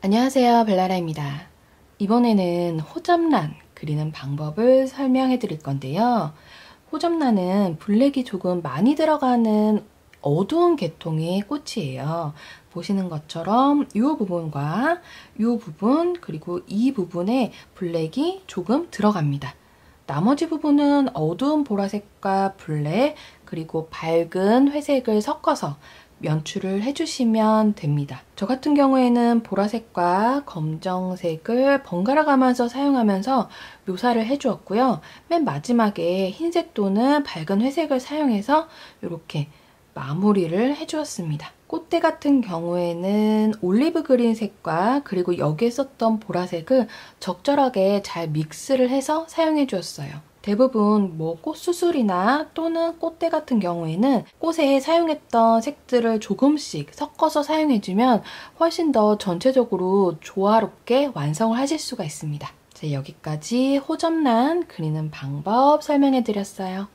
안녕하세요. 벨라라입니다. 이번에는 호접란 그리는 방법을 설명해 드릴 건데요. 호접란은 블랙이 조금 많이 들어가는 어두운 계통의 꽃이에요. 보시는 것처럼 이 부분과 이 부분 그리고 이 부분에 블랙이 조금 들어갑니다. 나머지 부분은 어두운 보라색과 블랙 그리고 밝은 회색을 섞어서 연출을 해주시면 됩니다. 저 같은 경우에는 보라색과 검정색을 번갈아 가면서 사용하면서 묘사를 해주었고요. 맨 마지막에 흰색 또는 밝은 회색을 사용해서 이렇게 마무리를 해주었습니다. 꽃대 같은 경우에는 올리브 그린 색과 그리고 여기에 썼던 보라색을 적절하게 잘 믹스를 해서 사용해 주었어요. 대부분 뭐 꽃수술이나 또는 꽃대 같은 경우에는 꽃에 사용했던 색들을 조금씩 섞어서 사용해주면 훨씬 더 전체적으로 조화롭게 완성을 하실 수가 있습니다. 자, 여기까지 호접란 그리는 방법 설명해드렸어요.